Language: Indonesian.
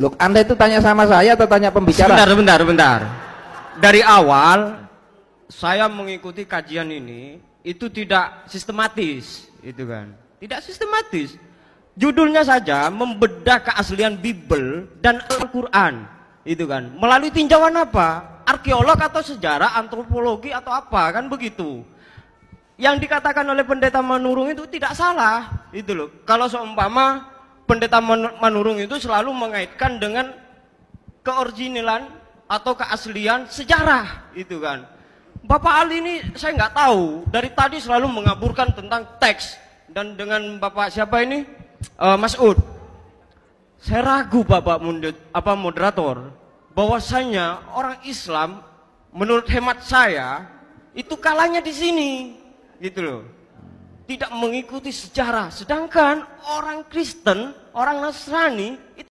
Loh, Anda itu tanya sama saya atau tanya pembicara? Bentar, bentar, bentar. Dari awal saya mengikuti kajian ini itu tidak sistematis, itu kan. Tidak sistematis. Judulnya saja membedah keaslian Bible dan Al-Qur'an, itu kan. Melalui tinjauan apa? Arkeolog atau sejarah, antropologi atau apa, kan begitu. Yang dikatakan oleh pendeta Manurung itu tidak salah, itu loh. Kalau seumpama pendeta Manurung itu selalu mengaitkan dengan keorjinilan atau keaslian sejarah itu kan. Bapak Ali ini saya nggak tahu dari tadi selalu mengaburkan tentang teks dan dengan Bapak siapa ini uh, Mas Ud. Saya ragu Bapak mundut apa moderator bahwasanya orang Islam menurut hemat saya itu kalahnya di sini gitu loh tidak mengikuti sejarah. Sedangkan orang Kristen, orang Nasrani itu